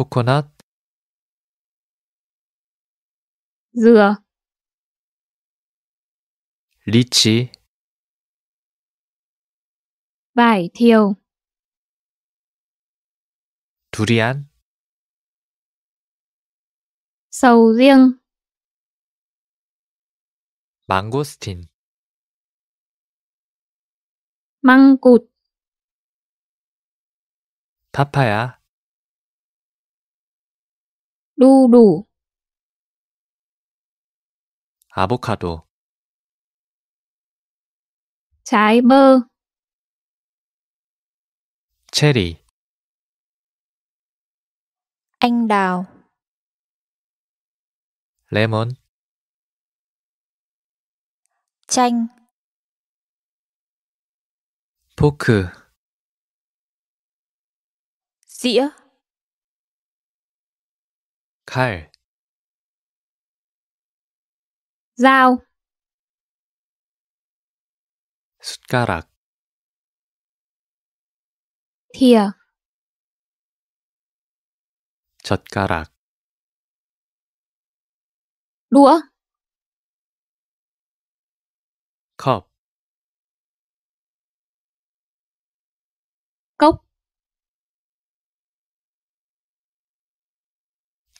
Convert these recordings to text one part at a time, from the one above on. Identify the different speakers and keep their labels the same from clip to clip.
Speaker 1: 코코넛 즈아 리치
Speaker 2: vải thiều 두리안 sầu riêng
Speaker 1: 망고스틴 măng cụt 파파야
Speaker 2: đu đủ avocado, trái bơ cherry, anh đào lemon, chanh 포크 dĩa 칼 dao
Speaker 1: 숟가락 thìa 젓가락 đũa 컵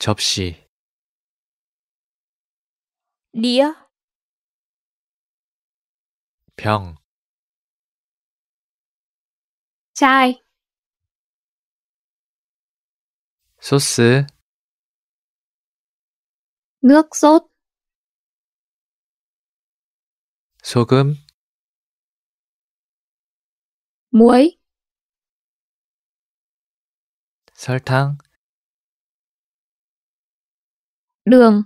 Speaker 1: 접시 리어 병 chai 소스 nước sốt 소금 muối 설탕
Speaker 2: Đường